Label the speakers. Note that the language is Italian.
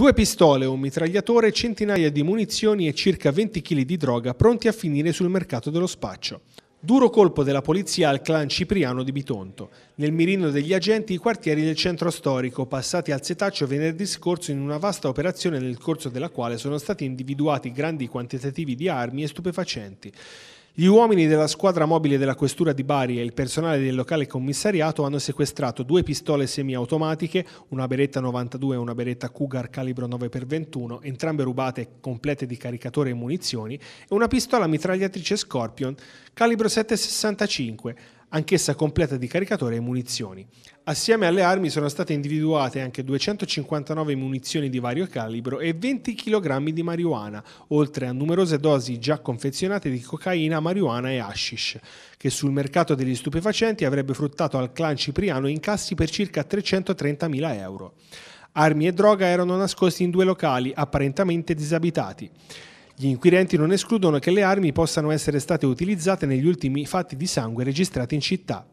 Speaker 1: Due pistole, un mitragliatore, centinaia di munizioni e circa 20 kg di droga pronti a finire sul mercato dello spaccio. Duro colpo della polizia al clan Cipriano di Bitonto. Nel mirino degli agenti i quartieri del centro storico, passati al setaccio venerdì scorso in una vasta operazione nel corso della quale sono stati individuati grandi quantitativi di armi e stupefacenti. Gli uomini della squadra mobile della Questura di Bari e il personale del locale commissariato hanno sequestrato due pistole semiautomatiche, una Beretta 92 e una Beretta Cougar calibro 9x21, entrambe rubate complete di caricatore e munizioni, e una pistola mitragliatrice Scorpion calibro 765, anch'essa completa di caricatore e munizioni. Assieme alle armi sono state individuate anche 259 munizioni di vario calibro e 20 kg di marijuana, oltre a numerose dosi già confezionate di cocaina, marijuana e hashish, che sul mercato degli stupefacenti avrebbe fruttato al clan cipriano incassi per circa 330.000 euro. Armi e droga erano nascosti in due locali apparentemente disabitati. Gli inquirenti non escludono che le armi possano essere state utilizzate negli ultimi fatti di sangue registrati in città.